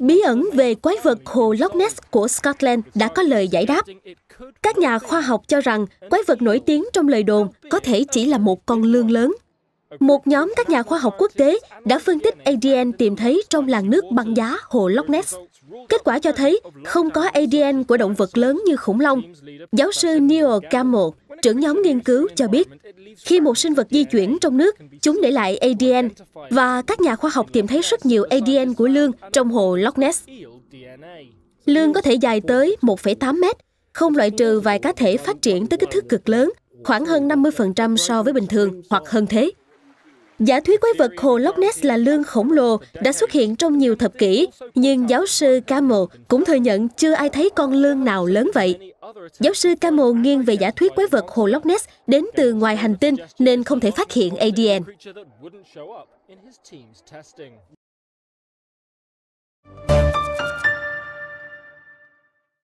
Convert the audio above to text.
Bí ẩn về quái vật hồ Loch Ness của Scotland đã có lời giải đáp. Các nhà khoa học cho rằng quái vật nổi tiếng trong lời đồn có thể chỉ là một con lươn lớn. Một nhóm các nhà khoa học quốc tế đã phân tích ADN tìm thấy trong làn nước băng giá hồ Loch Ness. Kết quả cho thấy không có ADN của động vật lớn như khủng long. Giáo sư Neil Campbell trưởng nhóm nghiên cứu cho biết, khi một sinh vật di chuyển trong nước, chúng để lại ADN và các nhà khoa học tìm thấy rất nhiều ADN của lương trong hồ Loch Ness. Lương có thể dài tới 1,8 mét, không loại trừ vài cá thể phát triển tới kích thước cực lớn, khoảng hơn 50% so với bình thường hoặc hơn thế. Giả thuyết quái vật hồ Loch Ness là lương khổng lồ đã xuất hiện trong nhiều thập kỷ, nhưng giáo sư Camel cũng thừa nhận chưa ai thấy con lương nào lớn vậy. Giáo sư Camo nghiêng về giả thuyết quái vật Hồ Loch Ness đến từ ngoài hành tinh nên không thể phát hiện ADN.